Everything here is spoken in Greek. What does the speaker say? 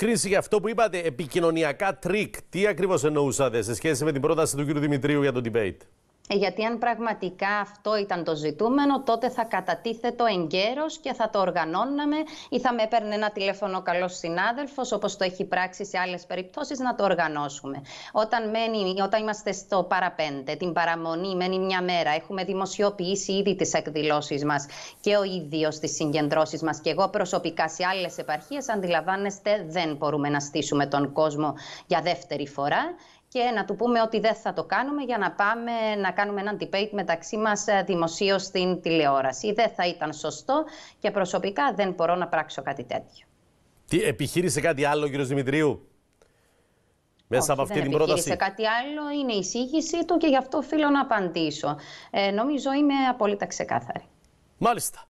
Χρήση για αυτό που είπατε, επικοινωνιακά τρίκ. Τι ακριβώς εννοούσατε σε σχέση με την πρόταση του κ. Δημητρίου για το debate. Ε, γιατί αν πραγματικά αυτό ήταν το ζητούμενο, τότε θα κατατίθετο εγκαίρως και θα το οργανώναμε ή θα με έπαιρνε ένα τηλέφωνο καλός συνάδελφος, όπως το έχει πράξει σε άλλες περιπτώσεις, να το οργανώσουμε. Όταν, μένει, όταν είμαστε στο παραπέντε, την παραμονή, μένει μια μέρα, έχουμε δημοσιοποιήσει ήδη τις εκδηλώσεις μας και ο ίδιος τις συγκεντρώσεις μας. Και εγώ προσωπικά σε άλλες επαρχίες, αντιλαμβάνεστε, δεν μπορούμε να στήσουμε τον κόσμο για δεύτερη φορά και να του πούμε ότι δεν θα το κάνουμε για να πάμε να κάνουμε έναν debate μεταξύ μας ε, δημοσίως στην τηλεόραση. Δεν θα ήταν σωστό και προσωπικά δεν μπορώ να πράξω κάτι τέτοιο. Τι επιχείρησε κάτι άλλο ο κύριος Δημητρίου μέσα από αυτή την πρόταση. κάτι άλλο, είναι η εισήγησή του και γι' αυτό οφείλω να απαντήσω. Ε, νομίζω είμαι απόλυτα ξεκάθαρη. Μάλιστα.